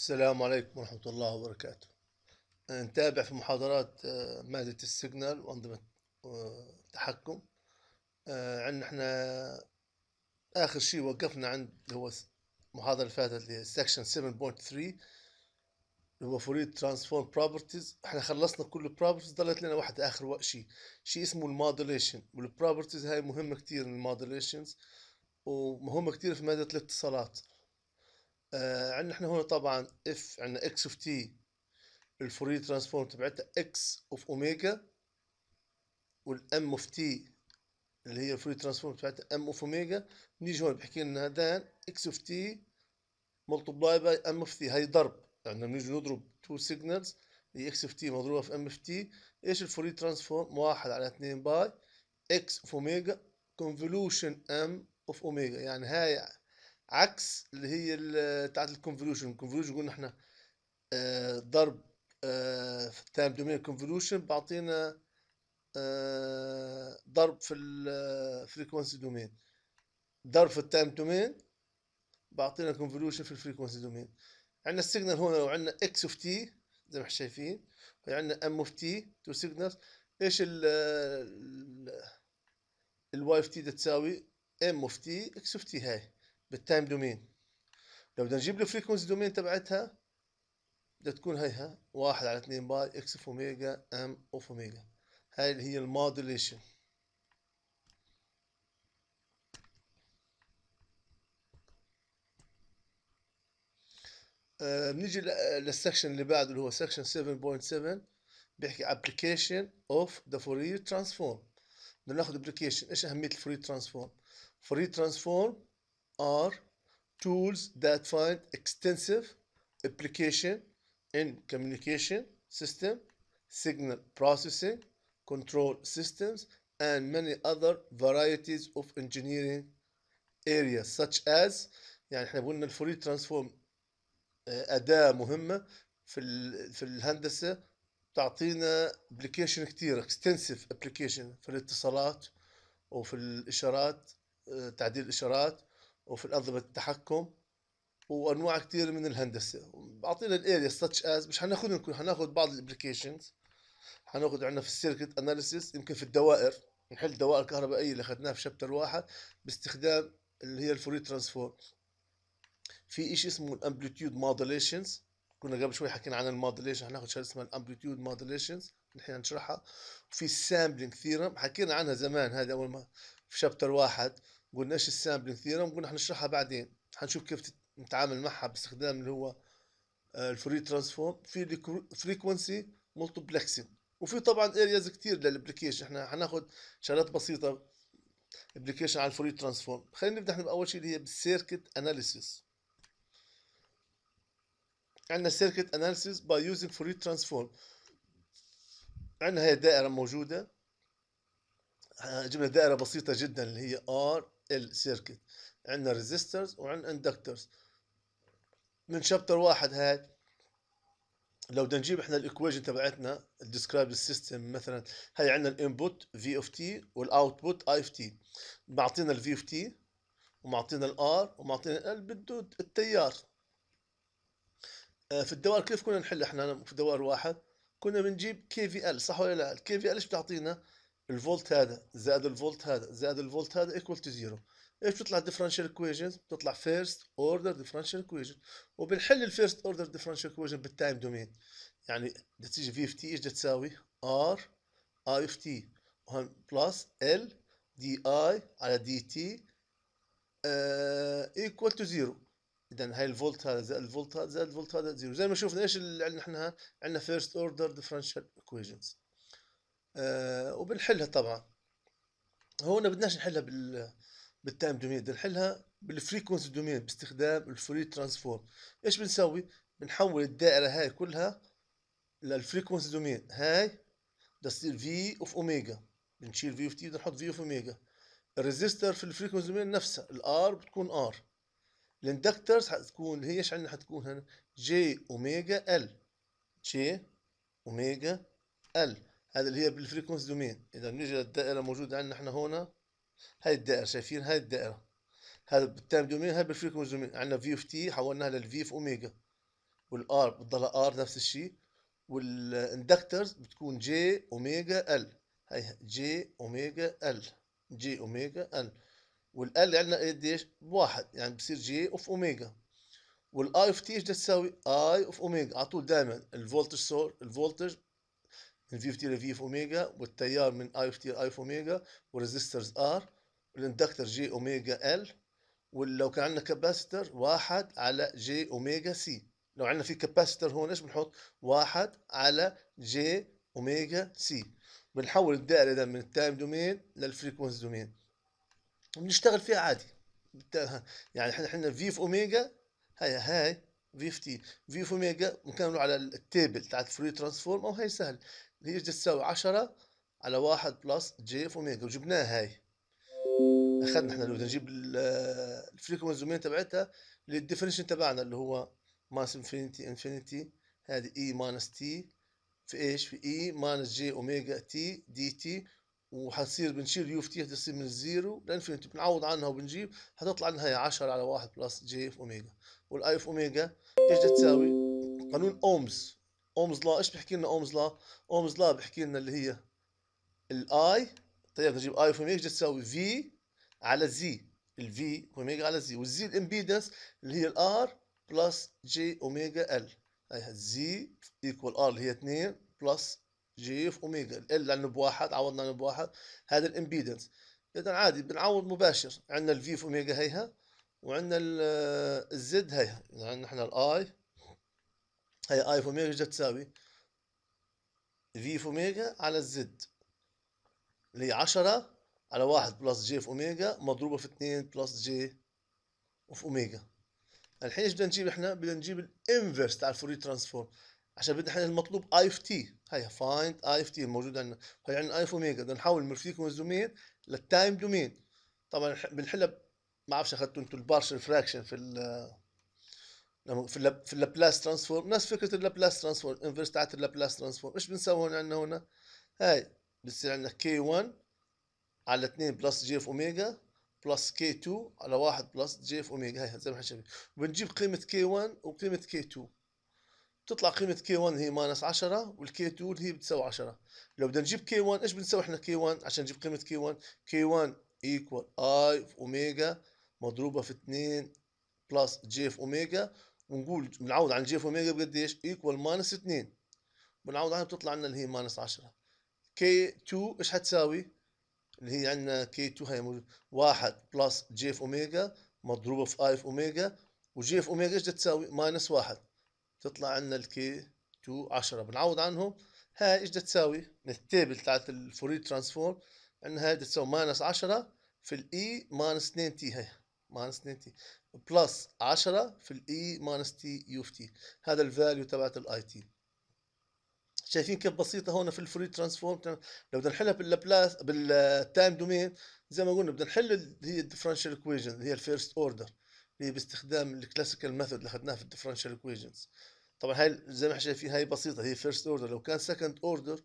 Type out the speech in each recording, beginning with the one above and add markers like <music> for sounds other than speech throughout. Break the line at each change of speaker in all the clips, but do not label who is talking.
السلام عليكم ورحمة الله وبركاته نتابع في محاضرات آه، مادة السيجنال وأنظمة آه، التحكم آه، عندنا احنا آخر شيء وقفنا عند هو المحاضرة اللي فاتت اللي هي سكشن 7.3 اللي هو فوري ترانسفورم بروبرتيز احنا خلصنا كل البروبرتيز ضلت لنا واحدة آخر شيء شيء اسمه المودوليشن والبروبرتيز هاي مهمة كتير المودوليشنز ومهمة كتير في مادة الاتصالات آه عندنا احنا هون طبعا اف عندنا اكس اوف تي الفوري ترانسفورم تبعتها اكس اوف اوميجا والام اوف تي اللي هي الفوري ترانسفورم تبعتها ام اوف اوميجا نيجي هون بحكي لنا هذان اكس اوف تي ملتبلاي باي ام اوف تي هي ضرب عندنا بنيجي نضرب تو سيجنالز هي اكس اوف تي مضروبه في ام اوف تي ايش الفوري ترانسفورم واحد على اثنين باي اكس اوف اوميجا كونفولوشن ام اوف اوميجا يعني هاي عكس اللي هي بتاعت الكونفولوشن الكونفولوشن قلنا احنا آه، ضرب آه في التايم دومين كونفولوشن بعطينا آه، ضرب في الفريكونسي دومين آه، ضرب في التايم دومين بعطينا كونفولوشن في الفريكونسي دومين عندنا السيجنال هنا لو عندنا اكس اوف تي زي ما احنا شايفين وعندنا ام اوف تي تو سيجنالز ايش ال الواي اوف تي تساوي ام اوف تي اكس اوف تي هاي بالتايم دومين لو بدنا نجيب الفريكونسي دومين تبعتها بدها تكون هيها واحد على اثنين باي اكس اوف اوميجا ام اوف اوميجا هاي اللي هي المودوليشن آه، بنيجي آه، للسكشن اللي بعده اللي هو سكشن 7.7 بيحكي ابلكيشن اوف ذا فورير ترانسفورم بدنا ناخذ ابلكيشن ايش اهميه الفورير ترانسفورم فورير ترانسفورم are tools that find extensive application in communication system, signal processing, control systems, and many other varieties of engineering areas such as يعني احنا قلنا الفوري ترانسفورم أداة مهمة في في الهندسة تعطينا ابلكيشن كثير اكستنسيف ابلكيشن في الاتصالات وفي الاشارات تعديل الاشارات وفي الأنظمة التحكم وانواع كثيرة من الهندسه بعطينا الاريا ستش از مش حناخذهم كلهم حناخذ بعض الابلكيشنز حناخذ عندنا في السيركت اناليسيس يمكن في الدوائر نحل الدوائر الكهربائيه اللي اخذناها في شابتر واحد باستخدام اللي هي الفوري ترانسفورم في شيء اسمه الامبليتيود موديليشنز كنا قبل شوي حكينا عن الموديليشن حناخذ شغله اسمها الامبليتيود موديليشنز الحين نشرحها وفي السامبلينج ثيرم حكينا عنها زمان هذه اول ما في شابتر واحد قلنا ايش السامبلينج ثيرم قلنا حنشرحها بعدين حنشوف كيف نتعامل معها باستخدام اللي هو آه، الفري ترانسفورم في فريكونسي ملتبلكسنج وفي طبعا ارياز كثير للابلكيشن احنا حناخذ شغلات بسيطه ابلكيشن على الفري ترانسفورم خلينا نبدا احنا باول شيء اللي هي بالسيركت اناليسيس عندنا سيركت اناليسيس باي يوزنج فوري ترانسفورم عندنا هي دائره موجوده جبنا دائرة بسيطة جدا اللي هي ار ال سيركت عندنا ريزيسترز وعندنا اندكترز من شابتر واحد هاي لو بدنا نجيب احنا الايكويجن تبعتنا الديسكرايب السيستم مثلا هي عندنا الانبوت في اوف تي والاوتبوت اي اوف تي معطينا الفي اوف تي ومعطينا الار ومعطينا ال بده التيار آه، في الدوائر كيف كنا نحل احنا في دوائر واحد كنا بنجيب كي في ال صح ولا لا الكي في ال ايش بتعطينا الفولت هذا زائد الفولت هذا زائد الفولت هذا ايكوال تو زيرو ايش بتطلع الديفرنشال ايكويشنز بتطلع فيرست اوردر ديفرنشال ايكويشن وبنحل الفيرست اوردر ديفرنشال ايكويشن بالتايم دومين يعني بدها تيجي في اف تي ايش بدها تساوي ار اي اف تي وهون بلس ال دي اي على دي تي ايكوال تو زيرو اذا هاي الفولت هذا زائد الفولت هذا زائد الفولت هذا زيرو زي ما شفنا ايش اللي عندنا احنا عندنا فيرست اوردر ديفرنشال ايكويشنز آه، وبنحلها طبعا هون بدناش نحلها بال بالتايم دومين بدنا نحلها بالفريكونس دومين باستخدام الفوري ترانسفورم ايش بنسوي بنحول الدائره هاي كلها للفريكونس دومين هاي بدها تصير في اوف اوميجا بنشيل في اوف تي بدنا نحط في اوف اوميجا الريزيستر في الفريكونس دومين نفسها الار بتكون ار الاندكترز حتكون هي ايش عندنا حتكون هنا جي اوميجا ال جي اوميجا ال هذا اللي هي بالفريكونس دومين اذا نيجي للدائره موجوده عندنا احنا هنا هاي الدائره شايفين هاي الدائره هذا بالتايم دومين هاي بالفريكونس دومين عندنا في اوف تي حولناها للفي اوف اوميجا والار بتضلها ار نفس الشيء والاندكترز بتكون جي اوميجا ال هاي جي اوميجا ال جي اوميجا ال والال عندنا قديش؟ بواحد يعني بصير جي اوف اوميجا والاي اوف تي ايش بدها تساوي؟ اي اوف اوميجا على طول دائما الفولتج سور الفولتج من في اف تي لفي اف اوميجا والتيار من اي اف تي اي اف اوميجا والريزيسترز ار والاندكتر جي اوميجا ال ولو كان عندنا كاباسيتر واحد على جي اوميجا سي لو عندنا في كاباسيتر هون ايش بنحط؟ واحد على جي اوميجا سي بنحول الدائره اذا من التايم دومين للفريكونس دومين بنشتغل فيها عادي يعني احنا في في اوميجا هاي هاي في اف تي في اوف اوميجا نكملوا على التيبل تاع الفري ترانسفورم او هي سهل هي ايش تساوي 10 على 1 بلس جي اوف اوميجا وجبناها هاي اخذنا احنا لو نجيب دومين آه، تبعتها للديفينيشن تبعنا اللي هو ماس انفينيتي انفينيتي هذه اي ماينس تي في ايش في اي ماينس جي اوميجا تي دي تي وحتصير بنشيل يو اف تي تصير من الزيرو لانفينيت بنعوض عنها وبنجيب حتطلع لنا هي 10 على 1 بلس جي في اوميجا والاي في اوميجا ايش بدها تساوي؟ قانون اومز اومز لا ايش بحكي لنا اومز لا؟ اومز لا بحكي لنا اللي هي الاي طيب نجيب اي في اوميجا بدها تساوي في على زي الفي اوميجا على زي والزي الامبيدنس اللي هي الار بلس جي اوميجا ال هي زي ايكوال ار اللي هي 2 بلس جي في اوميجا ال لانه بواحد عوضنا عنه بواحد هذا الامبيدنس اذا عادي بنعوض مباشر عندنا الفي في اوميجا هيها وعندنا الزد آه، هيها يعني نحن الاي هي اي في اوميجا تساوي في في اوميجا على الزد اللي هي 10 على 1 بلس جي في اوميجا مضروبه في 2 بلس جي في اوميجا الحين ايش بدنا نجيب احنا بدنا نجيب الانفرس تاع الفوري ترانسفورم عشان بدنا احنا المطلوب اي اف تي هي فايند اي اف تي الموجود عندنا هي عندنا اي اوف اوميجا بدنا نحول من الفريكونس دومين للتايم دومين طبعا بنحلها ما بعرفش اخذتوا انتم البارشل فراكشن في ال في في اللابلاس ترانسفورم نفس فكره اللابلاس ترانسفورم انفرس تاعت اللابلاس ترانسفورم ايش بنسوي هون عندنا هنا هاي بصير عندنا كي 1 على 2 بلس جي اف اوميجا بلس كي 2 على 1 بلس جي اف اوميجا هي زي ما احنا شايفين وبنجيب قيمه كي 1 وقيمه كي 2 بتطلع قيمة كي 1 هي ماينس 10 والكي 2 هي بتساوي 10 لو بدنا نجيب كي 1 ايش بنسوي احنا كي 1 عشان نجيب قيمة كي 1 كي 1 ايكوال اي في اوميجا مضروبة في 2 بلس جي في اوميجا ونقول بنعوض عن جي في اوميجا بقديش ايكوال ماينس 2 بنعوض عنها بتطلع لنا اللي هي ماينس 10 كي 2 ايش حتساوي؟ اللي هي عندنا كي 2 هي موجود 1 بلس جي في اوميجا مضروبة في اي في اوميجا وجي في اوميجا ايش بدها تساوي؟ ماينس 1 تطلع عندنا الكي 2 10 بنعوض عنهم هاي ايش بدها تساوي من التيبل تاعت الفوري ترانسفورم عندنا هاي بدها تساوي ماينس 10 في الاي ماينس 2 تي هي ماينس 2 تي بلس 10 في الاي ماينس تي يو اوف تي هذا الفاليو تبعت الاي تي شايفين كيف بسيطه هون في الفوري ترانسفورم لو بدنا نحلها باللابلاس بالتايم دومين زي ما قلنا بدنا نحل هي الديفرنشال ايكويجن اللي هي الفيرست اوردر اللي باستخدام الكلاسيكال ميثود اللي اخذناها في الديفرنشال ايكويشنز طبعا هاي زي ما احنا شايفين هاي بسيطه هي فيرست اوردر لو كان سكند اوردر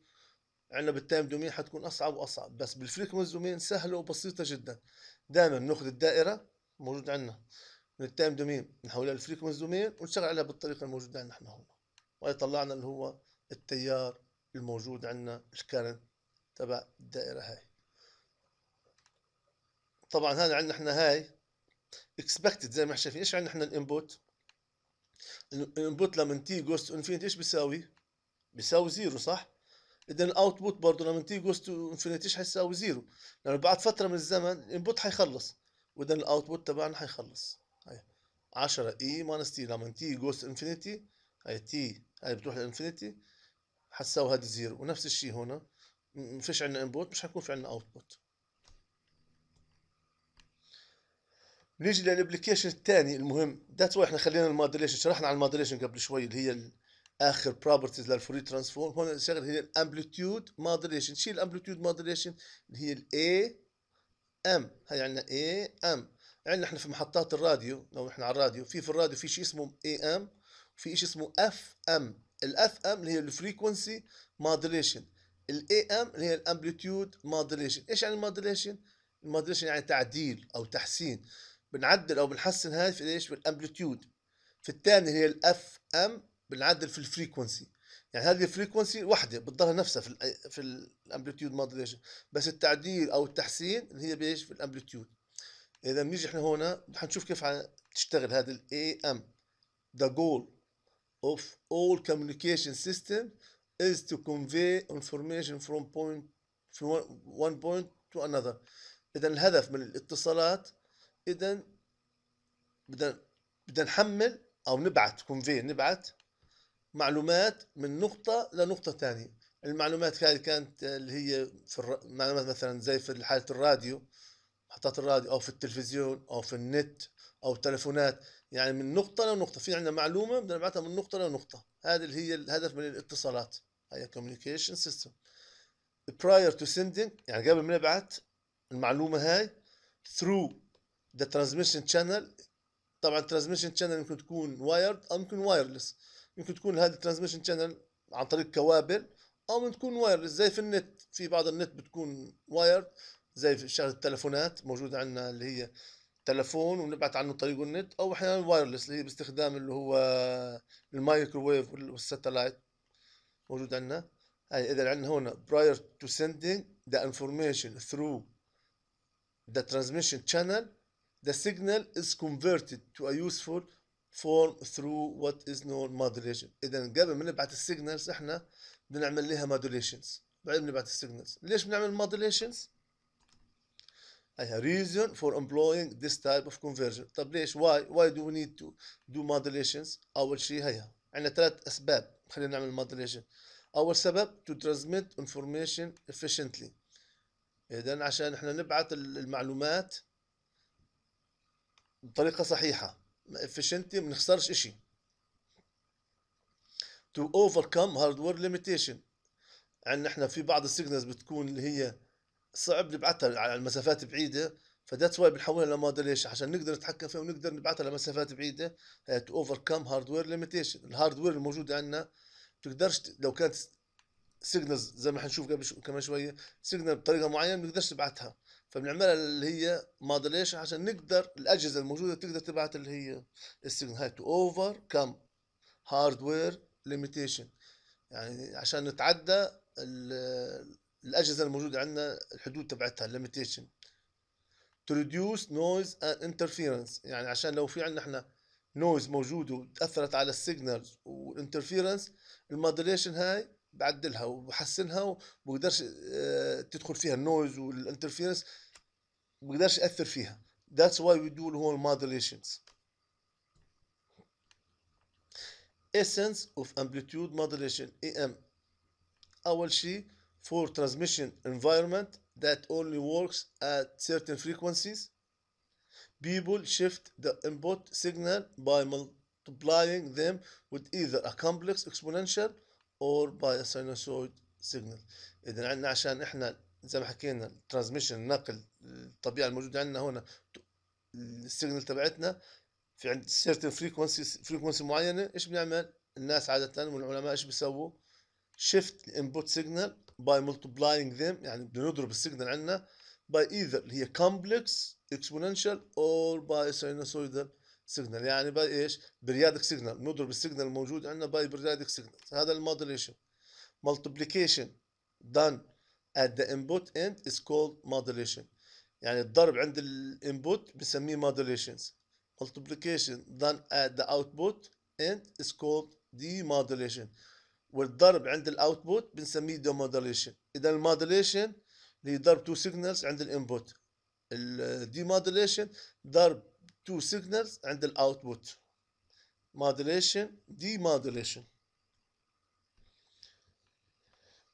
عندنا بالتايم دومين حتكون اصعب واصعب بس بالفريكونس دومين سهله وبسيطه جدا دائما بناخذ الدائره موجود عندنا من التايم دومين نحولها للفريكونس دومين ونشتغل عليها بالطريقه الموجوده عندنا احنا هون وهي طلعنا اللي هو التيار الموجود عندنا الكارن تبع الدائره هاي طبعا هذا عندنا احنا هاي اكسبكتد زي ما احنا شايفين ايش عندنا احنا الانبوت الانبوت لما تي جوست انفينيتي ايش بيساوي؟ بيساوي زيرو صح؟ اذا الاوتبوت برضه لما تي جوست انفينيتي ايش حيساوي زيرو لانه بعد فتره من الزمن الانبوت حيخلص واذا الاوتبوت تبعنا حيخلص هي 10 اي ماينس تي لما تي جوست انفينيتي هي تي هي بتروح للانفينيتي حتساوي هذه زيرو ونفس الشيء هنا ما فيش عندنا انبوت مش حيكون في عندنا اوتبوت نيجي للابلكيشن الثاني المهم ذات واي احنا خلينا الموديليشن شرحنا على الموديليشن قبل شوي اللي هي اخر بروبرتيز للفوري ترانسفورم هون الشغله هي الامبليتيود موديليشن شيل الامبليتيود موديليشن اللي هي الاي ام هي عندنا اي ام عندنا احنا في محطات الراديو لو احنا على الراديو في في الراديو في شيء اسمه اي ام وفي شيء اسمه اف ام الاف ام اللي هي الفريكونسي موديليشن الاي ام اللي هي الامبليتيود موديليشن ايش يعني الموديليشن الموديليشن يعني تعديل او تحسين بنعدل او بنحسن هاي في ايش بالامبلتيود في الثاني هي الاف ام بنعدل في الفريكونسي يعني هذه الفريكونسي وحده بتضلها نفسها في الـ في الامبلتيود مودريشن بس التعديل او التحسين اللي هي بايش في الامبليتيود اذا بنيجي احنا هون حنشوف كيف تشتغل هذه الاي ام the goal of all communication system is to convey information from point from one point to another اذا الهدف من الاتصالات اذا بدنا بدنا نحمل او نبعث كونفي نبعث معلومات من نقطة لنقطة ثانية المعلومات هذه كانت اللي هي في الر... معلومات مثلا زي في حالة الراديو محطات الراديو او في التلفزيون او في النت او التلفونات يعني من نقطة لنقطة في عندنا معلومة بدنا نبعثها من نقطة لنقطة هذه اللي هي الهدف من الاتصالات هي كوميونيكيشن سيستم prior to sending يعني قبل ما نبعث المعلومة هاي through ذا ترانزميشن شانل طبعا ترانزميشن شانل ممكن تكون وايرد او ممكن وايرلس ممكن تكون هذه الترانسميشن شانل عن طريق كوابل او ممكن تكون وايرلس زي في النت في بعض النت بتكون وايرد زي في شغله التلفونات موجوده عندنا اللي هي تلفون ونبعث عنه طريق النت او احيانا وايرلس اللي هي باستخدام اللي هو المايكروويف والساتلايت موجود عندنا هاي اذا عندنا هنا prior to sending the information through the transmission channel The signal is converted to a useful form through what is known modulation اذا قبل ما نبعث السيجنالز احنا بدنا نعمل لها modulations بعدين بنبعث السيجنالز ليش بنعمل modulations I have reason for employing this type of conversion طب ليش why why do we need to do modulations اول شيء هيها عندنا ثلاث اسباب خلينا نعمل modulation اول سبب to transmit information efficiently اذا عشان احنا نبعث المعلومات بطريقه صحيحه efficiently ما نخسرش اشي to overcome hardware limitation عندنا يعني احنا في بعض السيجنالز بتكون اللي هي صعب نبعثها على المسافات بعيده فذاتس واي بنحولها لموديل ايش عشان نقدر نتحكم فيها ونقدر نبعثها لمسافات بعيده تو اوفركم هاردوير ليميتيشن الهاردوير الموجودة عندنا تقدرش لو كانت سيجنالز زي ما حنشوف قبل كمان شويه سيجنال بطريقه معينه ما نقدرش نبعثها فبنعملها اللي هي موديليشن عشان نقدر الاجهزه الموجوده تقدر تبعت اللي هي السيجنال هاي تو اوفر كم هاردوير ليميتيشن يعني عشان نتعدى الاجهزه الموجوده عندنا الحدود تبعتها ليميتيشن تو ريديوس نويز اند انترفيرنس يعني عشان لو في عندنا احنا نويز موجوده وتاثرت على السيجنالز والانترفيرنس الموديليشن هاي بعدلها وبحسنها وما بقدرش تدخل فيها النويز والانترفيرنس ما بقدرش اثر فيها that's why we do هو modulations essence of amplitude modulation AM أول شيء for transmission environment that only works at certain frequencies people shift the input signal by multiplying them with either a complex exponential اور باي سينوسويد سيجنال اذا عندنا عشان احنا زي ما حكينا الترانزميشن نقل الطبيعه الموجوده عندنا هنا السيجنال تبعتنا في عند سيرتن فريكونسي فريكونسي معينه ايش بنعمل الناس عاده والعلماء ايش بيسووا شيفت الانبوت سيجنال باي ملتبلاينج ذيم يعني بدنا نضرب السيجنال عندنا باي ايذر اللي هي كومبلكس اكسبوننشال اور باي سينوسويدال سيجنال يعني باي ايش بريادك سيجنال نضرب السيجنال الموجود عندنا باي بريادك سيجنال هذا الموديليشن multiplication دان ات ذا انبوت اند از called modulation يعني الضرب عند الانبوت بنسميه modulations دان ات ذا اوتبوت اند از is دي demodulation والضرب عند الاوتبوت بنسميه دي demodulation اذا المودليشن اللي ضرب تو سيجنالز عند الانبوت الدي الديمودليشن ضرب تو سيجنالز عند الاوتبوت مودوليشن دي مودوليشن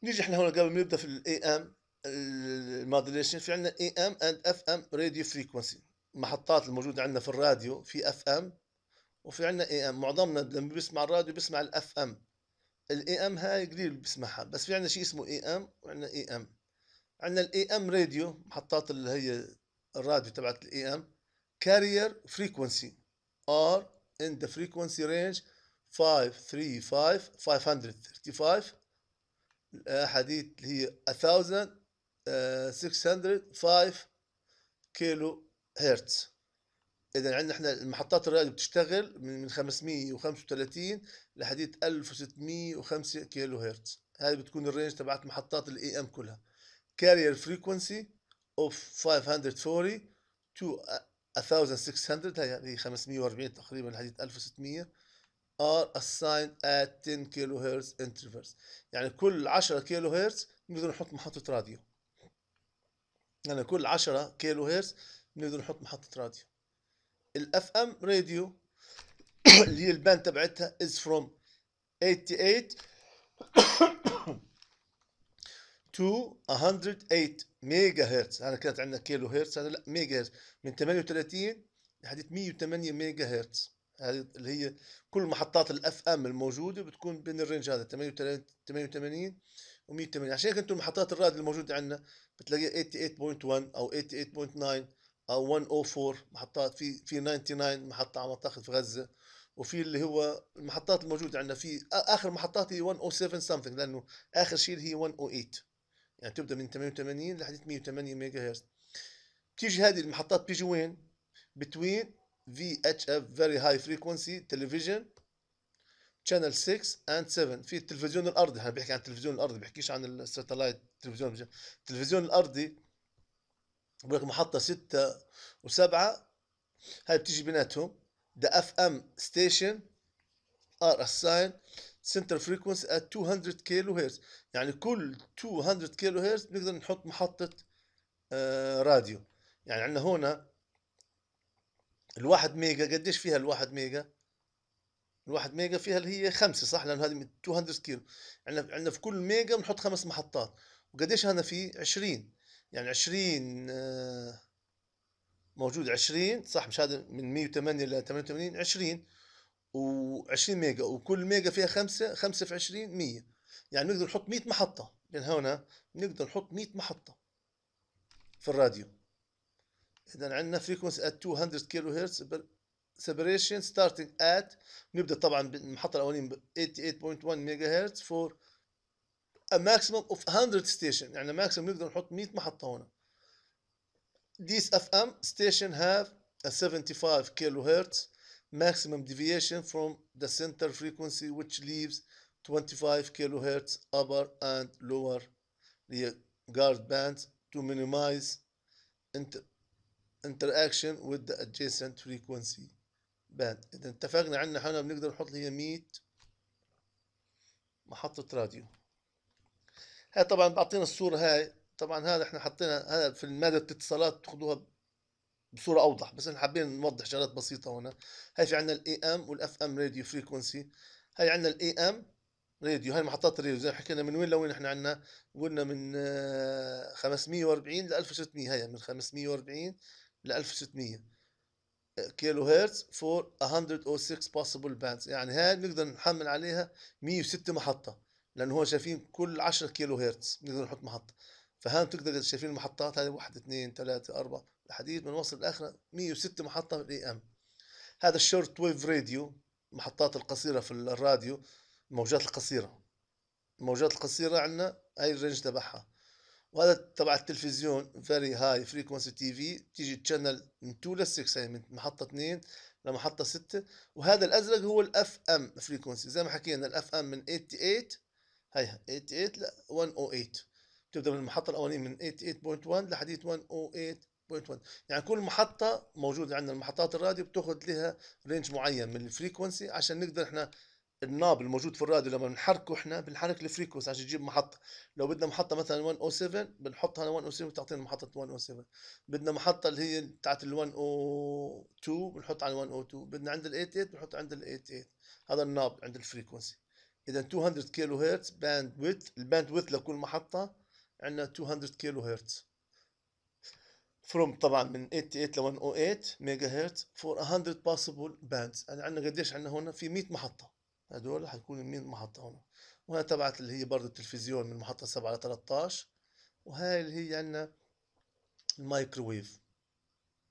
نيجي احنا هنا قبل ما نبدا في الاي ام المودوليشن في عندنا اي ام اند اف ام راديو فريكونسي المحطات الموجوده عندنا في الراديو في اف ام وفي عندنا اي ام معظمنا لما بيسمع الراديو بيسمع الاف ام الاي ام هاي قليل بيسمعها بس في عندنا شيء اسمه اي ام وعندنا اي ام عندنا الاي ام راديو محطات اللي هي الراديو تبعت الاي ام carrier frequency are in the frequency range 535 535 uh, اللي هي 1605 كيلو هرتز إذا عندنا احنا المحطات الراديو بتشتغل من 535 لحديث 1605 كيلو هرتز هذه بتكون الرينج تبعت محطات الاي ام كلها carrier frequency of 540 to 1600 هي 540 تقريبا لحد 1600 are assigned at 10 كيلو هرتز intervals يعني كل 10 كيلو هرتز نقدر نحط محطة راديو يعني كل 10 كيلو هرتز نقدر نحط محطة راديو الاف ام راديو اللي هي البان تبعتها is from 88 to 108 ميجا هرتز انا كانت عندنا كيلو هرتز هذا لا ميجا هرتز من 38 لحد 108 ميجا هرتز هذه اللي هي كل محطات الاف ام الموجوده بتكون بين الرينج هذا 88 و 180 عشان هيك انتم محطات الراديو الموجوده عندنا بتلاقي 88.1 او 88.9 او 104 محطات في في 99 محطه عم تاخذ في غزه وفي اللي هو المحطات الموجوده عندنا في اخر محطات هي 107 سمثينغ لانه اخر شيء هي 108 يعني تبدا من 88 لحد 108 ميجا هرتز بتيجي هذه المحطات بتيجي وين؟ بتوين في اتش اف فيري هاي فريكونسي تلفزيون شانل 6 اند 7 في التلفزيون الارضي هلا بحكي عن التلفزيون الارضي بحكيش عن الساتلايت تلفزيون التلفزيون الارضي بقول لك محطه 6 و7 هاي بتيجي بيناتهم ذا اف ام ستيشن ار اساين سنتر فريكونس ات 200 كيلو هيرتز يعني كل 200 كيلو هيرتز بنقدر نحط محطة آه راديو يعني عندنا هنا الواحد ميجا قديش فيها الواحد ميجا الواحد ميجا فيها اللي هي خمسة صح لأن هذه 200 كيلو عندنا عندنا في كل ميجا بنحط خمس محطات وقديش هنا في 20 يعني 20 آه موجود 20 صح مش هذا من 108 ل 88 20 و20 ميجا وكل ميجا فيها 5 5 في 20 100 يعني نقدر نحط 100 محطة من هنا نقدر نحط 100 محطة في الراديو إذا عندنا فريكونسي at 200 كيلو هرتز سيبريشن ستارتنج at نبدأ طبعا بالمحطة الأولانية 88.1 ميجا هرتز فور a maximum of 100 station يعني maximum نقدر نحط 100 محطة هنا These FM station have a 75 كيلو هرتز maximum deviation from the center frequency which leaves 25 kHz upper and lower guard bands to minimize inter interaction with the adjacent frequency band إذا اتفقنا عندنا حنا بنقدر نحط هي 100 محطة راديو هاي طبعا بعطينا الصورة هاي طبعا هذا احنا حطينا هذا في مادة الاتصالات تاخدوها بصوره اوضح بس احنا حابين نوضح شغلات بسيطه هنا هاي في عندنا الاي ام والاف ام راديو فريكونسي هاي عندنا الاي ام راديو هاي محطات الراديو زي ما حكينا من وين لوين احنا عندنا قلنا من 540 آه، ل 1600 هي من 540 ل 1600 كيلو هرتز فور 106 بوسيبل باندز يعني هاي بنقدر نحمل عليها 106 محطه لانه هو شايفين كل 10 كيلو هرتز بنقدر نحط محطه فهان تقدر شايفين المحطات هذه واحد اثنين ثلاثة أربعة الحديث من وصل الآخرة 106 محطة في الإي أم هذا الشورت ويف راديو محطات القصيرة في الراديو الموجات القصيرة الموجات القصيرة عندنا هاي الرينج تبعها وهذا تبع التلفزيون فيري هاي فريكونسي تي في تيجي تشانل من 2 ل 6 يعني من محطة 2 لمحطة 6 وهذا الأزرق هو الاف ام فريكونسي زي ما حكينا الاف ام من 88 هيها 88 ل 108 تبدا من المحطه الاولانيه من 88.1 لحد 108.1 يعني كل محطه موجوده عندنا المحطات الراديو بتاخذ لها رينج معين من الفريكونسي عشان نقدر احنا الناب الموجود في الراديو لما بنحركه احنا بنحرك الفريكونسي عشان نجيب محطه لو بدنا محطه مثلا 107 بنحطها على 107 بتعطينا محطه 107 بدنا محطه اللي هي بتاعت ال 102 بنحط على 102 بدنا عند ال 88 بنحط عند ال 88 هذا الناب عند الفريكونسي اذا 200 كيلو هرتز باند ويث الباند ويث لكل محطه عندنا 200 كيلو هرتز فروم طبعا من 88 ل 108 ميجا هرتز فور 100 باسبل باندز يعني عندنا قديش عندنا هنا في 100 محطه هدول حتكون 100 محطه هنا وهنا تبعت اللي هي برضه التلفزيون من محطه 7 ل 13 وهاي اللي هي عندنا المايكروويف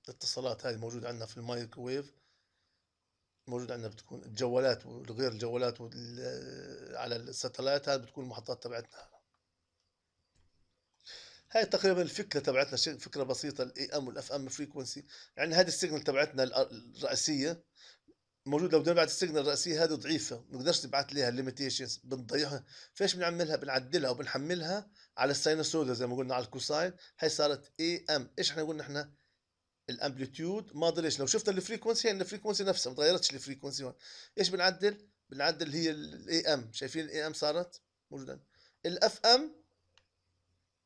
الاتصالات هاي موجودة عندنا في المايكروويف موجود عندنا بتكون الجوالات وغير الجوالات على الستلايت هاي بتكون المحطات تبعتنا هاي تقريبا الفكره تبعتنا فكره بسيطه الاي ام والاف ام فريكونسي يعني هذه السيجنال تبعتنا الرئيسيه موجود لو بدنا نبعث السيجنال الرئيسيه هذه ضعيفه ما بنقدرش نبعث لها الليميتيشنز بنضيعها فايش بنعملها بنعدلها وبنحملها على الساينوسودا زي ما قلنا على الكوساين هي صارت اي ام ايش احنا قلنا احنا الامبليتيود ما ضلش لو شفنا الفريكونسي يعني الفريكونسي نفسها ما تغيرتش الفريكونسي هون ايش بنعدل بنعدل هي الاي ام شايفين الاي ام صارت موجوده الاف ام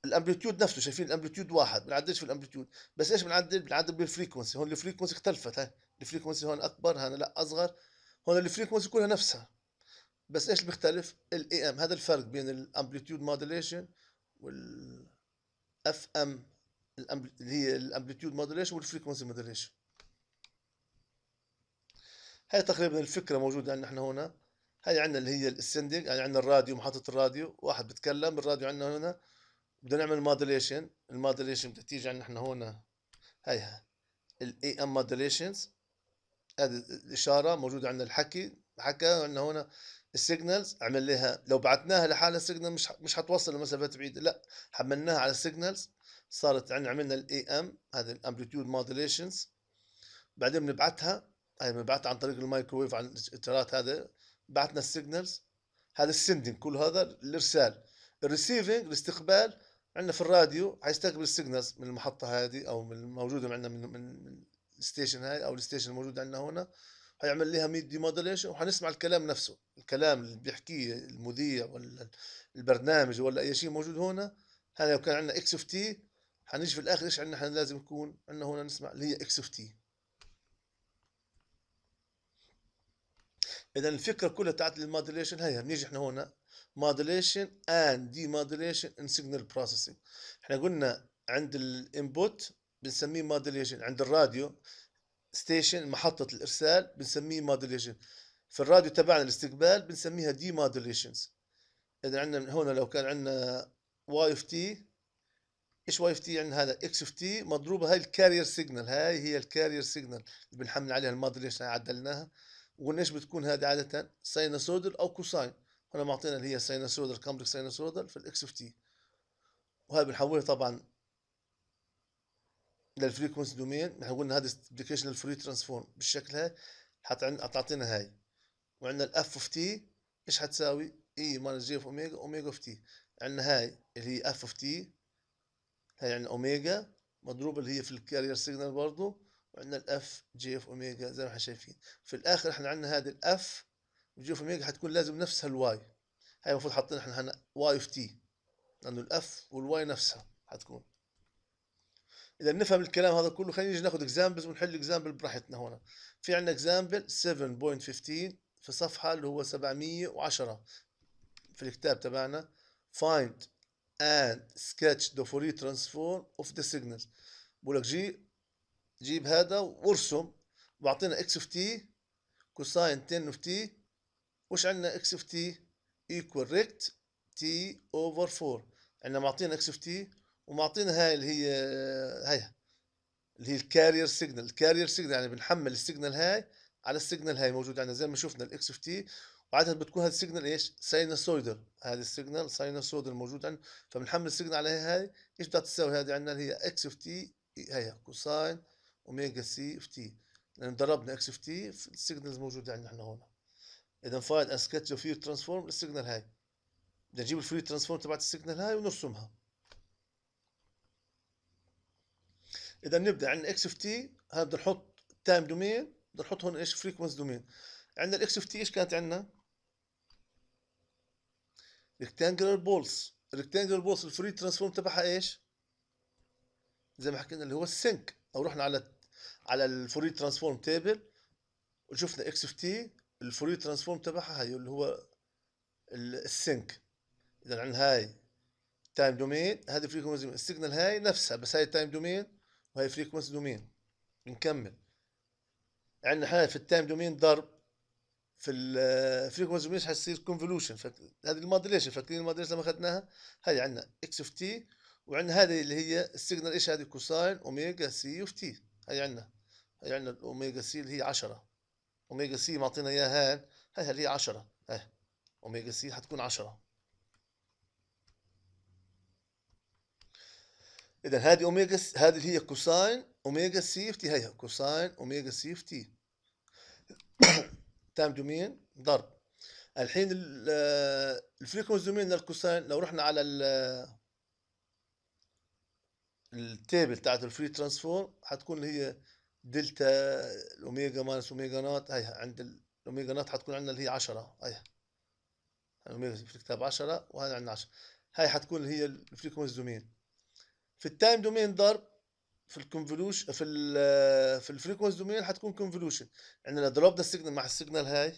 الامبليتيود نفسه شايفين الامبليتيود واحد بنعدلش في الامبليتيود بس ايش بنعدل بنعدل بالفريكونسي هون الفريكونسي اختلفت ها الفريكونسي هون اكبر هنا لا اصغر هون الفريكونسي كلها نفسها بس ايش اللي بيختلف الاي ام هذا الفرق بين الامبليتيود موديليشن وال اف ام اللي هي الامبليتيود موديليشن والفريكونسي موديليشن هاي تقريبا الفكره موجوده عندنا احنا هنا هاي عندنا اللي هي السندنج يعني عندنا الراديو محطه الراديو واحد بيتكلم الراديو عندنا هنا بدنا نعمل موديليشن الموديليشن بدها تيجي عندنا نحن هون هيها الاي ام موديليشنز هذه الاشاره موجوده عندنا الحكي حكى عندنا هون السيجنالز عمل لها لو بعثناها لحالها سيجنال مش مش حتوصل لمسافات بعيده لا حملناها على السيجنالز صارت عندنا عملنا الاي ام هذا الامبليتيود موديليشنز بعدين بنبعثها هي بنبعثها عن طريق المايكرويف عن الترات هذا بعثنا السيجنالز هذا السندنج كل هذا الارسال الريسيفنج الاستقبال عندنا في الراديو حيستقبل السيجنالز من المحطه هذه او من الموجوده عندنا من من الستيشن هاي او الستيشن الموجود عندنا هنا هيعمل لها ميد موديليشن وحنسمع الكلام نفسه الكلام اللي بيحكيه المذيع ولا البرنامج ولا اي شيء موجود هنا هذا لو كان عندنا اكس اوف تي حنيجي في الاخر ايش عندنا لازم يكون عندنا هنا نسمع اللي هي اكس اوف تي اذا الفكره كلها تاعت الموديليشن هي بنيجي احنا هنا modulation and demodulation in signal processing احنا قلنا عند الانبوت بنسميه modulation عند الراديو ستيشن محطة الارسال بنسميه modulation في الراديو تبعنا الاستقبال بنسميها دي مودوليشنز اذا عندنا هنا لو كان عندنا واي of تي ايش واي of تي يعني عندنا هذا اكس of تي مضروبه هاي الكارير سيجنال هاي هي الكارير سيجنال اللي بنحمل عليها المودوليشن عدلناها وقلنا ايش بتكون هذه عاده ساينوسودل او كوساين هنا معطينا اللي هي ساينوسويدال كومبلكس ساينوسويدال في الاكس اوف تي وهذا بنحولها طبعا للفريكونسي دومين نحن قلنا هذا ابلكيشن الفري ترانسفورم بالشكل هاي حتعطينا هاي وعندنا الاف اوف تي ايش حتساوي؟ اي ماينس جي اوف اوميجا اوميجا اوف تي عندنا هاي اللي هي اف اوف تي هاي عندنا اوميجا مضروبه اللي هي في الكارير سيجنال برضه وعندنا الاف جي اوف اوميجا زي ما احنا شايفين في الاخر احنا عندنا هذا الاف بيجيو في ميجا هتكون لازم نفسها الواي هي المفروض حاطين احنا هنا واي اوف تي لانه الاف والواي نفسها هتكون اذا نفهم الكلام هذا كله خلينا نيجي ناخذ اكزامبلز ونحل اكزامبل براحتنا هنا في عندنا اكزامبل 7.15 في صفحه اللي هو 710 في الكتاب تبعنا find and sketch the Fourier transform of the signals بقول لك جيب جيب هذا وارسم واعطينا x of t كوساين 10 of t واش عندنا اكس اوف تي ايكوال ريكت تي اوفر 4 عندنا معطينا اكس اوف تي ومعطينا هاي اللي هي هاي اللي هي الكارير سيجنال الكارير سيجنال يعني بنحمل السيجنال هاي على السيجنال هاي موجود عندنا زي ما شفنا الاكس اوف تي وعاده بتكون هذا السيجنال ايش ساينوسويدر هذا السيجنال ساينوسويدر موجود عندنا فبنحمل السيجنال على هاي ايش بدها تساوي هذه عندنا اللي هي اكس اوف تي هي كوساين اوميجا سي اوف تي لان ضربنا اكس اوف تي السيجنال السيجنالز موجوده عندنا هنا هون اذا فايند اسكتش فيو ترانسفورم السيجنال هاي بدنا نجيب الفيو ترانسفورم تبعت السيجنال هاي ونرسمها اذا نبدا عندنا اكس اوف تي هذا بدنا نحط تايم دومين بدنا نحط هون ايش فريكونس دومين عندنا الاكس اوف تي ايش كانت عندنا ريكتانجلر بولس ريكتانجلر بولس الفري ترانسفورم تبعها ايش زي ما حكينا اللي هو السنك او رحنا على على الفوري ترانسفورم تيبل وشفنا اكس اوف تي الفوريو ترانسفورم تبعها هي اللي هو السينك اذا عندنا هاي تايم دومين هذه فريكونسي السيجنال هاي نفسها بس هاي تايم دومين وهي فريكونسي دومين نكمل عندنا هاي في التايم دومين ضرب في الفريكونسي دومين حتصير كونفولوشن هذه المودليشن فاكرين المودليشن لما اخذناها هاي عندنا اكس اوف تي وعندنا هذه اللي هي السيجنال ايش هذه كوساين اوميجا سي اوف تي هاي عندنا هاي عندنا الاوميجا سي اللي هي 10 اوميجا سي معطينا اياها هان هاي اللي هي 10 اه اوميجا سي هتكون 10 اذا هذه اوميجا س... هذه هي كوساين اوميجا سي في تي هيها كوساين اوميجا سي في تي <coughs> تام دومين ضرب الحين آه، الفريكونس دومين للكوساين لو رحنا على آه، التابل تاعت الفري ترانسفورم حتكون اللي هي دلتا الاوميجا ماينس اوميجا نوت هي عند الاوميجا نوت حتكون عندنا اللي هي 10 هي الاوميجا في الكتاب 10 وهذا عندنا 10 هي حتكون اللي هي الفريكونس دومين في التايم دومين ضرب في الكونفولوشن في ال في الفريكونس دومين حتكون كونفولوشن عندنا ضربنا السيجنال مع السيجنال هاي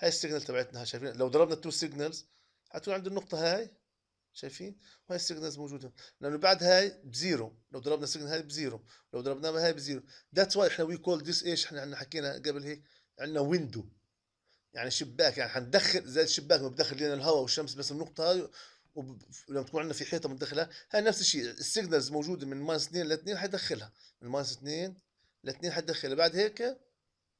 هاي السيجنال تبعتنا شايفين لو ضربنا التو سيجنالز حتكون عند النقطة هاي شايفين وهي السيجنالز موجوده لانه بعد هاي بزيرو لو ضربنا السيجنال هاي بزيرو لو ضربناها هاي بزيرو ذاتس واي احنا وي كول ذيس ايش احنا عندنا حكينا قبل هيك عندنا ويندو يعني شباك يعني حندخل زي الشباك ما بدخل لنا الهواء والشمس بس النقطه هاي ولما تكون عندنا في حيطه بندخلها هاي نفس الشيء السيجنالز موجوده من ماينس 2 ل 2 حيدخلها من ماينس 2 ل 2 حيدخلها بعد هيك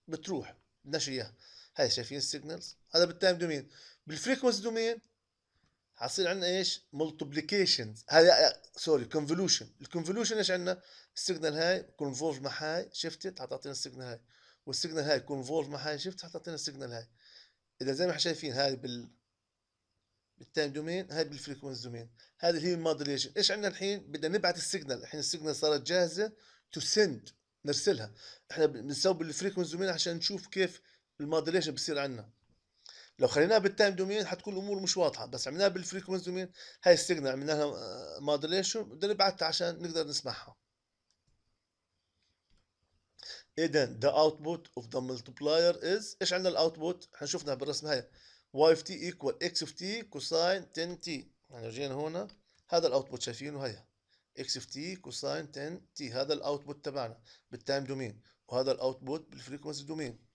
بتروح بدناش اياها هاي شايفين السيجنالز هذا بالتايم دومين بالفريكونسي دومين حصير عندنا ايش؟ مولتبليكيشن هذا سوري كونفولوشن الكونفولوشن ايش عندنا؟ السيجنال هاي كونفولف مع هاي شفتت حتعطينا السيجنال هاي والسيجنال هاي كونفولف مع هاي شيفت حتعطينا السيجنال هاي اذا زي ما احنا شايفين هاي بال بالتايم دومين هاي بالفريكونس دومين هذه هي المودريشن ايش عندنا الحين بدنا نبعث السيجنال الحين السيجنال صارت جاهزه تو سند نرسلها احنا بنسوي بالفريكونس دومين عشان نشوف كيف المودريشن بصير عندنا لو خليناها بالتايم دومين حتكون الامور مش واضحه بس عملناها بالفريكونس دومين هاي السيجنال عملنا لها موديليشن بدنا نبعتها عشان نقدر نسمعها اذا the output of the multiplier is ايش عندنا الاوتبوت حنشوفنا بالرسمه هاي y of t equal x of t cosine 10t يعني جينا هنا هذا الاوتبوت شايفينه هي x of t cosine 10t هذا الاوتبوت تبعنا بالتايم دومين وهذا الاوتبوت بالفريكونسي دومين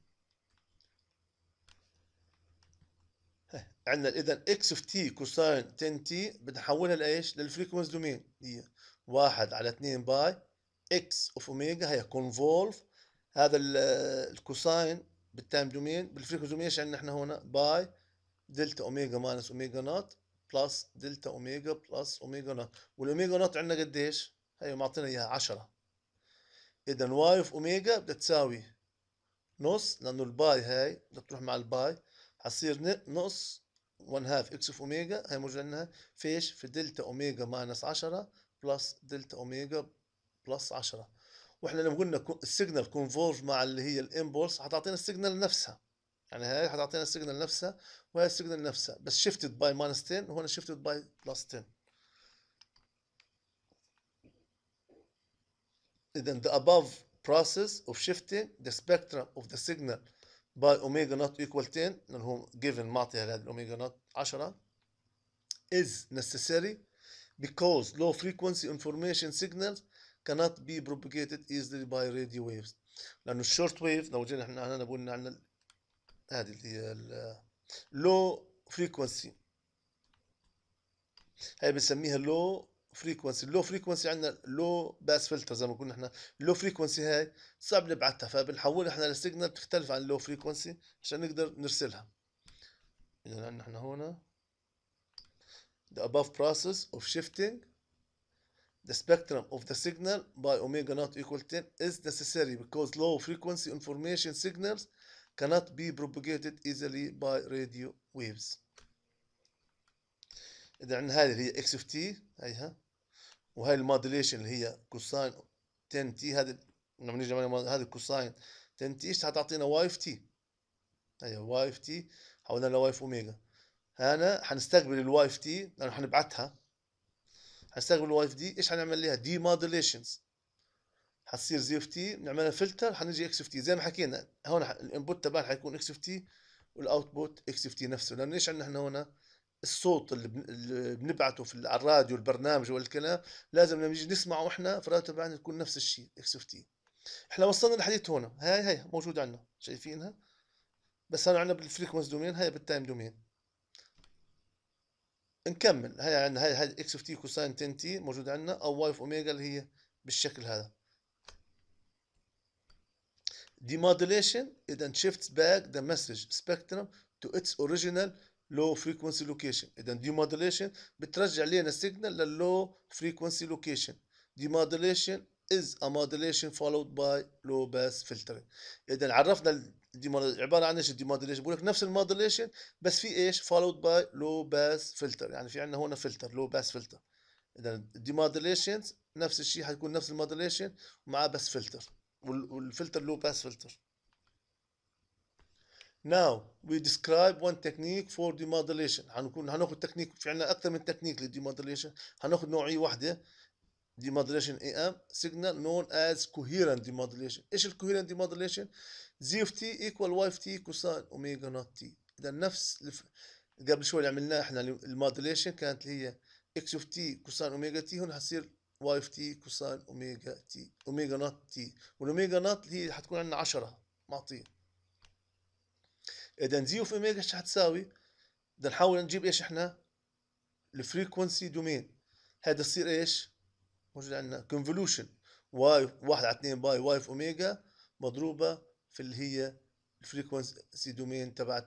عندنا اذا اكس اوف تي كوساين 10 تي بدنا نحولها لايش؟ للفريكونس دومين هي 1 على 2 باي اكس اوف اوميجا هي كونفولف هذا الكوساين بالتايم دومين بالفريكونس دومين ايش عندنا احنا هنا باي دلتا اوميجا ماينس اوميجا نوت بلس دلتا اوميجا بلس اوميجا نوت والاوميجا نوت عندنا قديش؟ هي معطينا اياها 10 اذا واي اوف اوميجا بدها تساوي نص لانه الباي هاي بدها تروح مع الباي حتصير نص 1 هاف اكس في اوميجا هي موجوده لنا فيش في دلتا اوميجا ماينس 10 بلس دلتا اوميجا بلس 10 واحنا لما قلنا السيجنال كونفولف مع اللي هي الامبولس حتعطينا السيجنال نفسها يعني هاي حتعطينا السيجنال نفسها وهي السيجنال نفسها بس شيفتد باي ماينس 10 وهنا شيفتد باي بلس 10 اذا the above process of shifting the spectrum of the signal باي اوميجا نوت ايكوال 10 اللي هو جيفن معطي هذا الاوميجا نوت 10 is necessary because low frequency information signals cannot be propagated easily by radio waves لانه الشورت ويف لو جينا احنا عندنا قلنا عندنا هذه اللي هي low frequency هاي بنسميها low فريكونسي اللو فريكونسي عندنا لو باس فلتر زي ما قلنا احنا اللو فريكونسي هاي صعب نبعتها فبنحولها احنا للسيجنال بتختلف عن اللو فريكونسي عشان نقدر نرسلها اذا عندنا احنا هنا the above process of shifting the spectrum of the signal by omega not equal 10 is necessary because low frequency information signals cannot be propagated easily by radio waves. إذا عندنا هذه اللي هي x of t هيها وهي الموديليشن اللي هي كوساين 10 تي هذه لما نيجي هذه كوساين 10 تي ايش حتعطينا واي اف تي هي أيوة، واي اف تي حولنا لواي اف اوميجا هنا حنستقبل الواي اف تي لانه حنبعتها حنستقبل الواي اف دي ايش حنعمل لها دي موديليشنز حتصير زي اف تي بنعملها فلتر حنجي اكس اف تي زي ما حكينا هون الانبوت تبعنا حيكون اكس اف تي والاوتبوت اكس اف تي نفسه لانه ايش عندنا احنا هنا الصوت اللي بنبعته في على الراديو البرنامج والكلام لازم لما نيجي نسمعه احنا في الراديو تبعنا تكون نفس الشيء اف احنا وصلنا الحديث هنا هاي هاي موجوده عندنا شايفينها بس هون عندنا بالفريكونس دومين هاي بالتايم دومين نكمل هاي عندنا هاي هاي اكس اوف تي كوساين 10 تي موجود عندنا او واي اوميجا اللي هي بالشكل هذا دي موديليشن اذا شيفت باك ذا مسج سبيكترم تو اتس اوريجينال لو فريكونسي لوكيشن اذا دي مودوليشن بترجع لنا سيجنال لللو فريكونسي لوكيشن دي مودوليشن از ا مودوليشن فولود باي لو باس فلتر اذا عرفنا الديموديليشن عباره عن ايش مودوليشن بقول لك نفس المودوليشن بس في ايش فولود باي لو باس فلتر يعني في عندنا هنا فلتر لو باس فلتر اذا مودوليشن نفس الشيء حتكون نفس المودوليشن ومعاه بس فلتر والفلتر لو باس فلتر Now we describe one technique for demodulation هنكون هناخد تكنيك في عندنا أكثر من تكنيك للديمودليشن هناخد نوعية واحدة demodulation AM signal known as coherent demodulation ايش الcoherent demodulation Z of T equal Y of T cosine omega not T اذا نفس الف... قبل شوي اللي عملناه احنا المودوليشن كانت اللي هي X of T cosine omega T هون حتصير Y of T cosine omega T omega not T والاوميجا نوت هي حتكون عندنا 10 معطيه اذا زيرو في اوميجا ايش حتساوي؟ بدنا نحاول نجيب ايش احنا؟ الفريكونسي دومين هذا تصير ايش؟ موجود عندنا كونفولوشن واي واحد على 2 باي واي في اوميجا مضروبه في اللي هي الفريكونسي دومين تبعت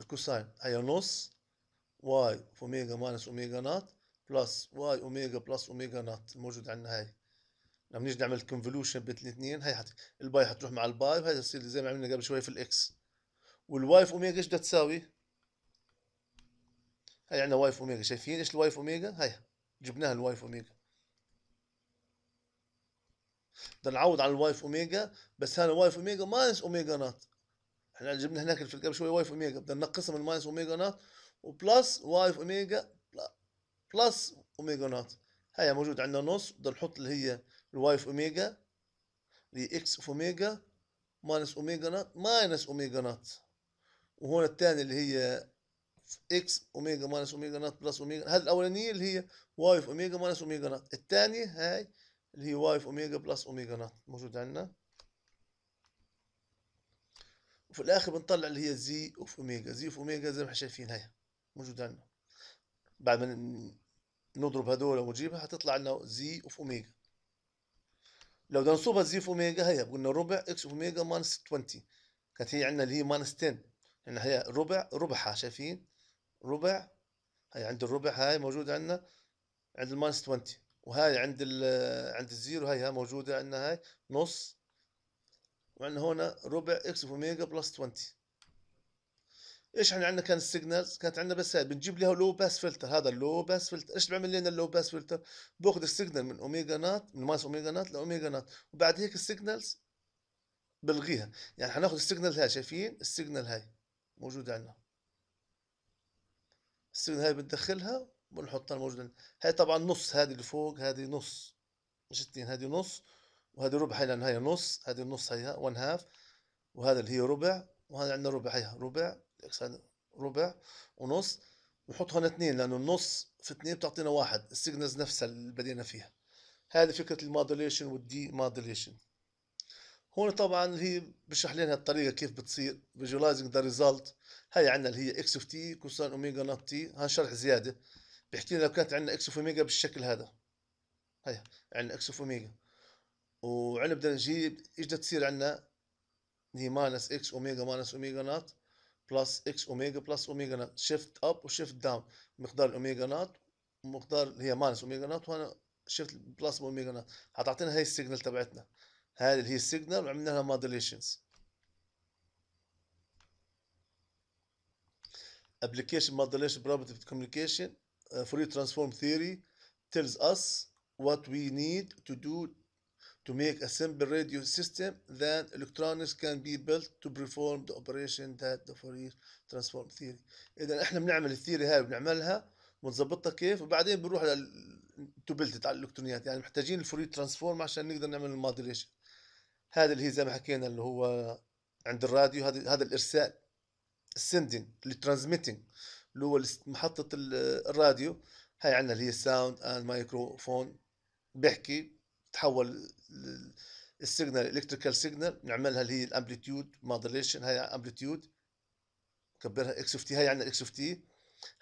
الكوساين هي نص واي في اوميجا ماينس اوميجا نوت بلس واي اوميجا بلس اوميجا نوت الموجود عندنا هاي لما نيجي نعمل كونفولوشن بين الاثنين هي حت... الباي حتروح مع الباي وهي تصير زي ما عملنا قبل شوي في الاكس والواي في اوميجا ايش بدها تساوي؟ هي عندنا واي في اوميجا شايفين ايش الواي في اوميجا؟ هي جبناها الواي في اوميجا بدنا نعوض عن الواي في اوميجا بس هنا واي في اوميجا ماينس اوميجا نوت احنا جبنا هناك في قبل شوي واي في اوميجا بدنا نقصها من ماينس اوميجا نوت وبلس واي في اوميجا بلس اوميجا نوت هي موجود عندنا نص بدنا نحط اللي هي الواي في أوميجا اكس في أوميجا ماينس أوميجا نوت ماينس أوميجا نوت وهنا الثاني اللي هي اكس اوميجا ماينس اوميجا نوت بلس اوميجا هذه الاولانيه اللي هي واي في اوميجا ماينس اوميجا نوت الثانيه هاي اللي هي واي في اوميجا بلس اوميجا نوت موجود عندنا وفي الاخر بنطلع اللي هي زي اوف اوميجا زي اوف اوميجا زي ما احنا شايفين هاي موجود عندنا بعد ما نضرب هذول ونجيبها هتطلع لنا زي اوف اوميجا لو بدنا نصوبها تزيف اوميجا هي قلنا ربع اكس اوميجا ماينس 20 كانت هي عندنا اللي هي ماينس 10 عندنا هي ربع ربعها شايفين ربع هي عند الربع هاي موجوده عندنا عند الماينس 20 وهاي عند ال عند الزيرو هاي موجوده عندنا هاي نص وعندنا هنا ربع اكس اوميجا بلس 20 ايش احنا عندنا كان السيجنالز كانت عندنا بس بنجيب لها لو باس فلتر هذا اللو باس فلتر ايش بيعمل لنا اللو باس فلتر باخذ السيجنال من اوميجا نات من ماينس اوميجا نات لاوميجا نات وبعد هيك السيجنالز بلغيها يعني حناخذ السيجنال هاي شايفين السيجنال هاي موجوده عندنا السيجنال هاي بندخلها وبنحطها موجوده عندنا هاي طبعا نص هذه اللي فوق هذه نص مش اثنين هذه نص وهذه ربع هاي لان هاي نص هذه النص هيها 1 هاف وهذا اللي هي ربع وهذا عندنا ربع هيها ربع ربع ونص ونحط هنا اثنين لانه النص في اثنين بتعطينا واحد السيجنالز نفسها اللي بدينا فيها هذه فكره المودوليشن والدي مودوليشن هون طبعا هي بشرح لنا الطريقه كيف بتصير فيجواليزنج ذا ريزلت هي عندنا اللي هي اكس اوف تي كوسان اوميجا نوت تي هنشرح زياده بيحكي لنا لو كانت عندنا اكس اوف اوميجا بالشكل هذا هي عندنا اكس اوف اوميجا وعندنا بدنا نجيب ايش بدها تصير عندنا هي ماينس اكس اوميجا ماينس اوميجا نوت بلس اكس اوميجا بلس اوميجا نوت شيفت اب وشيفت داون مقدار الاوميجا نوت مقدار اللي هي ماينس اوميجا نوت وهنا شيفت بلس اوميجا نوت حتعطينا هي السيجنال تبعتنا هذه اللي هي السيجنال وعملنا لها موديليشنز ابلكيشن موديليشن بروبرتي of كوميونيكيشن فوري ترانسفورم transform تيلز اس وات وي نيد تو دو to make a simple radio system, that electronics can be built to perform the operation that the Fourier transform theory. إذا احنا بنعمل الثيري هاي وبنعملها ونظبطها كيف وبعدين بنروح على to build it على الالكترونيات يعني محتاجين الفورير ترانسفورم عشان نقدر نعمل الموديليشن. هذا اللي هي زي ما حكينا اللي هو عند الراديو هذا هذا الارسال السندنج الترانزميتنج اللي هو محطة الراديو هاي عندنا اللي هي الساوند اند مايكروفون بيحكي تحول السيجنال الكتريكال سيجنال نعملها اللي هي الامبليتيود مودوليشن هاي امبليتيود نكبرها اكس اوف تي هاي عندنا اكس اوف تي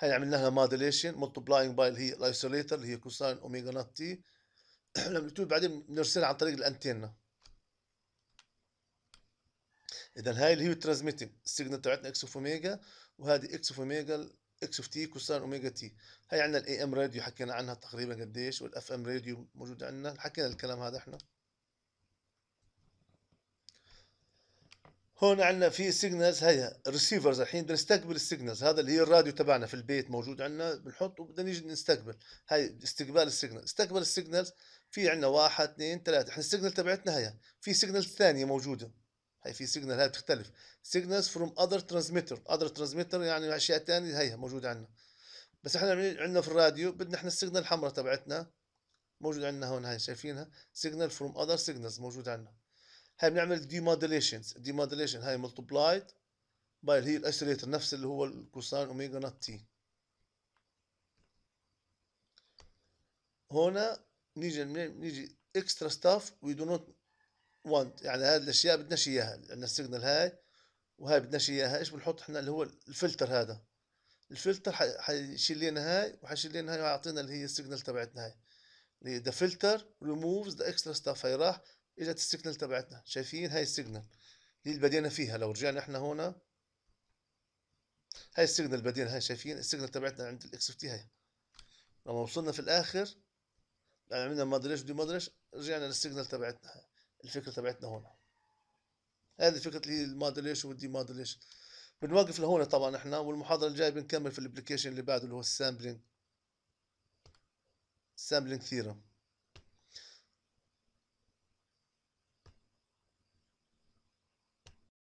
هاي عملنا لها موديليشن ملتبلاينج باي اللي هي الايسوليتر اللي هي كوساين اوميجا نوت تي الامبليتيود بعدين بنرسلها عن طريق الانتينا اذا هاي اللي هي الترانزميتنج السيجنال تبعتنا اكس اوف اوميجا وهذه اكس اوف اوميجا اكس اوف تي كوساين اوميجا تي هي عندنا الاي ام راديو حكينا عنها تقريبا قديش والاف ام راديو موجود عندنا حكينا الكلام هذا احنا هون عندنا في سيجنالز هي الريسيفرز الحين بدنا نستقبل السيجنالز هذا اللي هي الراديو تبعنا في البيت موجود عندنا بنحط وبدنا نيجي نستقبل هاي استقبال السيجنال استقبل السيجنالز في عندنا واحد اثنين ثلاثة احنا السيجنال تبعتنا هي في سيجنال ثانية موجودة هي في سيجنال هاي بتختلف سيجنالز فروم اذر ترانسميتر اذر ترانسميتر يعني اشياء ثانيه هي موجوده عندنا بس احنا عندنا في الراديو بدنا احنا السيجنال الحمراء تبعتنا موجود عندنا هون هاي شايفينها سيجنال فروم اذر سيجنالز موجود عندنا هاي بنعمل دي موديليشنز دي موديليشن هاي ملتبلايد باي هي الاسيليتر نفس اللي هو الكوساين اوميجا نوت تي هنا نيجي نيجي اكسترا ستاف وي دو نوت وانت يعني هذه الاشياء بدناش اياها عندنا السيجنال هاي وهاي بدناش اياها ايش بنحط احنا اللي هو الفلتر هذا الفلتر حيشيل لنا هاي وحيشيل لنا هاي ويعطينا اللي هي السيجنال تبعتنا هاي اللي ذا فلتر ريموفز ذا اكسترا ستاف هي راح اجت السيجنال تبعتنا شايفين هاي السيجنال اللي بدينا فيها لو رجعنا احنا هنا هاي السيجنال بدينا هاي شايفين السيجنال تبعتنا عند الاكس اف تي هاي لما وصلنا في الاخر يعني عملنا مدرج بدي مدرج رجعنا للسيجنال تبعتنا هاي الفكره تبعتنا هون هذه فكره اللي هي الموديليشن والديموديليشن بنوقف لهون طبعا احنا والمحاضره الجايه بنكمل في الابلكيشن اللي بعده اللي هو السامبلينج سامبلينج ثيرم